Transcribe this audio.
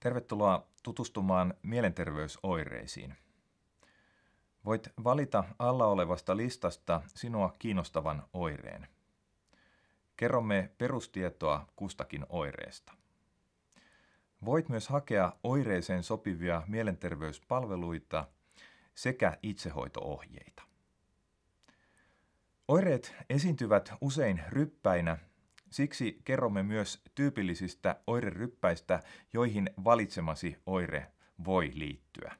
Tervetuloa tutustumaan mielenterveysoireisiin. Voit valita alla olevasta listasta sinua kiinnostavan oireen. Kerromme perustietoa kustakin oireesta. Voit myös hakea oireeseen sopivia mielenterveyspalveluita sekä itsehoitoohjeita. Oireet esiintyvät usein ryppäinä Siksi kerromme myös tyypillisistä oireryppäistä, joihin valitsemasi oire voi liittyä.